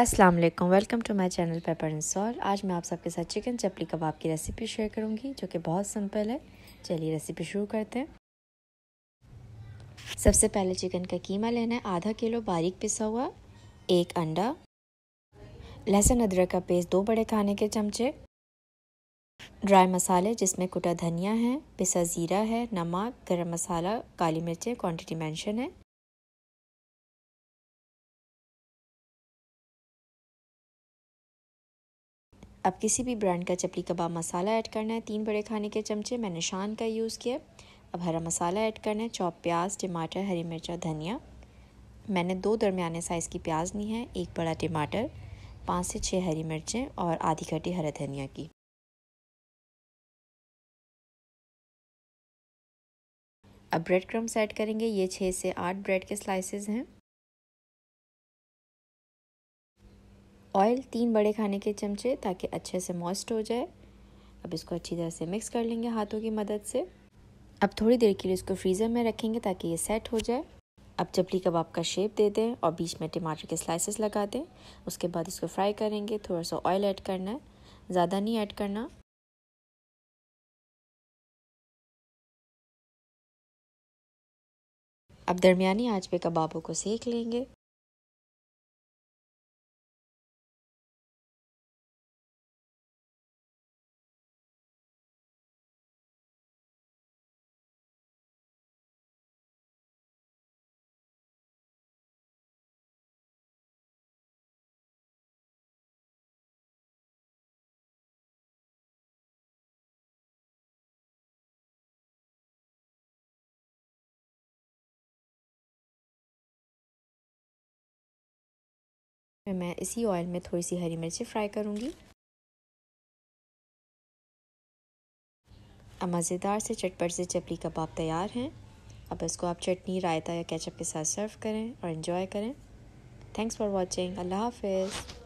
अस्सलाम वालेकुम welcome to my channel pepper and salt आज मैं आप सबके साथ चिकन चपली कबाब की रेसिपी शेयर करूंगी जो कि बहुत सिंपल है चलिए रेसिपी शुरू करते हैं सबसे पहले चिकन का कीमा लेना है आधा किलो बारीक पिसा हुआ एक अंडा लहसुन अदरक का पेस्ट दो बड़े खाने के चमचे ड्राई मसाले जिसमें कुटा धनिया है पिसा ज़ीरा है नमक गर्म मसाला काली मिर्चें क्वान्टिटी मैंशन है अब किसी भी ब्रांड का चपली कबाब मसाला ऐड करना है तीन बड़े खाने के चमचे मैंने शान का यूज़ किया अब हरा मसाला ऐड करना है चौप प्याज टमाटर हरी मिर्चा धनिया मैंने दो दरमियाने साइज़ की प्याज ली है एक बड़ा टमाटर पाँच से छः हरी मिर्चें और आधी कटी हरा धनिया की अब ब्रेड क्रम्स ऐड करेंगे ये छः से आठ ब्रेड के स्लाइसेस हैं ऑयल तीन बड़े खाने के चमचे ताकि अच्छे से मॉइस्ट हो जाए अब इसको अच्छी तरह से मिक्स कर लेंगे हाथों की मदद से अब थोड़ी देर के लिए इसको फ्रीज़र में रखेंगे ताकि ये सेट हो जाए अब चपली कबाब का शेप दे दें और बीच में टमाटर के स्लाइसेस लगा दें उसके बाद इसको फ्राई करेंगे थोड़ा सा ऑयल ऐड करना है ज़्यादा नहीं ऐड करना अब दरमिया आँच पे कबाबों को सेक लेंगे मैं इसी ऑयल में थोड़ी सी हरी मिर्ची फ्राई करूँगी अब मज़ेदार से चटपट से चपली कबाब तैयार हैं अब इसको आप चटनी रायता या केचप के साथ सर्व करें और इन्जॉय करें थैंक्स फॉर वॉचिंग अल्लाह हाफिज़